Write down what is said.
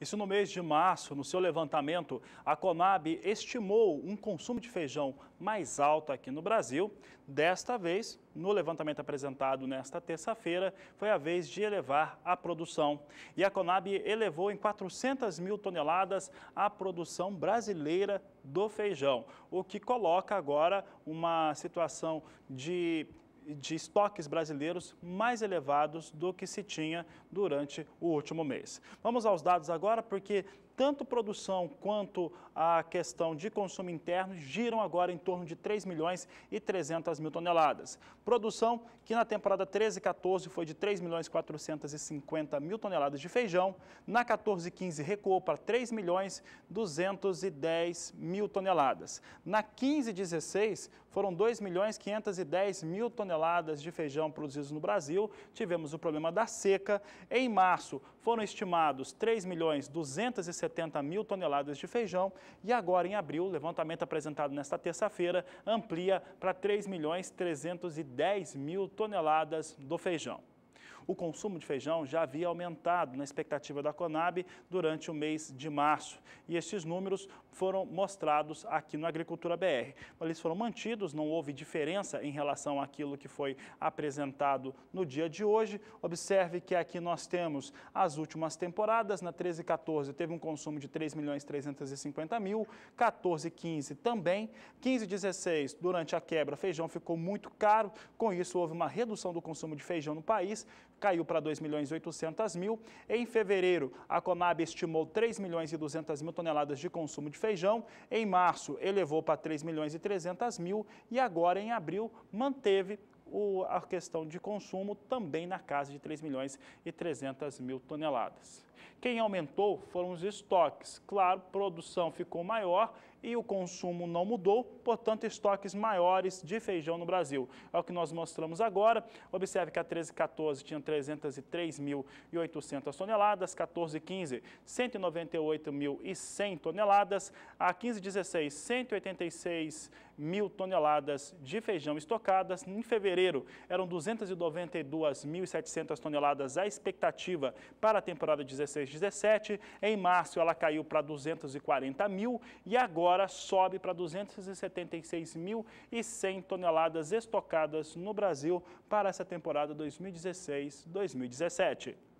Isso no mês de março, no seu levantamento, a Conab estimou um consumo de feijão mais alto aqui no Brasil. Desta vez, no levantamento apresentado nesta terça-feira, foi a vez de elevar a produção. E a Conab elevou em 400 mil toneladas a produção brasileira do feijão, o que coloca agora uma situação de de estoques brasileiros mais elevados do que se tinha durante o último mês. Vamos aos dados agora, porque tanto produção quanto a questão de consumo interno giram agora em torno de 3 milhões e 300 mil toneladas. Produção que na temporada 13 e 14 foi de 3 milhões e 450 mil toneladas de feijão, na 14 e 15 recuou para 3 milhões 210 mil toneladas. Na 15 e 16 foram 2 milhões 510 mil toneladas toneladas de feijão produzidos no Brasil, tivemos o problema da seca. Em março, foram estimados 3 milhões 270 mil toneladas de feijão e agora em abril, o levantamento apresentado nesta terça-feira amplia para 3 milhões 310 mil toneladas do feijão o consumo de feijão já havia aumentado na expectativa da Conab durante o mês de março. E estes números foram mostrados aqui no Agricultura BR. Eles foram mantidos, não houve diferença em relação àquilo que foi apresentado no dia de hoje. Observe que aqui nós temos as últimas temporadas, na 13 e 14 teve um consumo de 3 milhões 350 mil, 14 e 15 também, 15 e 16 durante a quebra feijão ficou muito caro, com isso houve uma redução do consumo de feijão no país, caiu para 2 milhões e 800 mil. Em fevereiro, a Conab estimou 3 milhões e 200 mil toneladas de consumo de feijão. Em março, elevou para 3 milhões e 300 mil e agora em abril manteve o, a questão de consumo também na casa de 3 milhões e 300 mil toneladas. Quem aumentou foram os estoques. Claro, produção ficou maior e o consumo não mudou, portanto, estoques maiores de feijão no Brasil. É o que nós mostramos agora. Observe que a 1314 tinha 303.800 toneladas, 1415 198.100 toneladas, a 1516 186.000 mil toneladas de feijão estocadas. Em fevereiro fevereiro eram 292.700 toneladas a expectativa para a temporada 16-17. Em março ela caiu para 240 mil e agora sobe para 276.100 toneladas estocadas no Brasil para essa temporada 2016-2017.